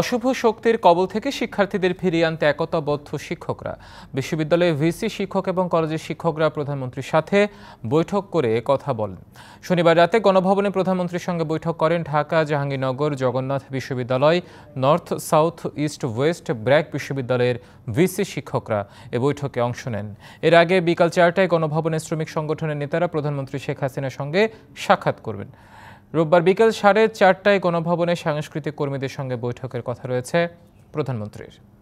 অশুভ শক্তির কবল থেকে শিক্ষার্থীদের ফিরিয়ে আনতে একতাবদ্ধ শিক্ষকরা বিশ্ববিদ্যালয়ে ভিসি শিক্ষক এবং কলেজের শিক্ষকরা প্রধানমন্ত্রীর সাথে বৈঠক করে কথা বলেন শনিবার রাতে গণভবনে প্রধানমন্ত্রীর সঙ্গে বৈঠক করেন ঢাকা জাহাঙ্গীরনগর জগন্নাথ বিশ্ববিদ্যালয় North South East West BRAC বিশ্ববিদ্যালয়ের ভিসি শিক্ষকরা এ বৈঠকে অংশ নেন এর আগে বিকাল চারটায় গণভবনে শ্রমিক সংগঠনের নেতারা প্রধানমন্ত্রী শেখ হাসিনার সঙ্গে সাক্ষাৎ করবেন রোববার বিকেল সাড়ে চারটায় গণভবনে সাংস্কৃতিক কর্মীদের সঙ্গে বৈঠকের কথা রয়েছে প্রধানমন্ত্রীর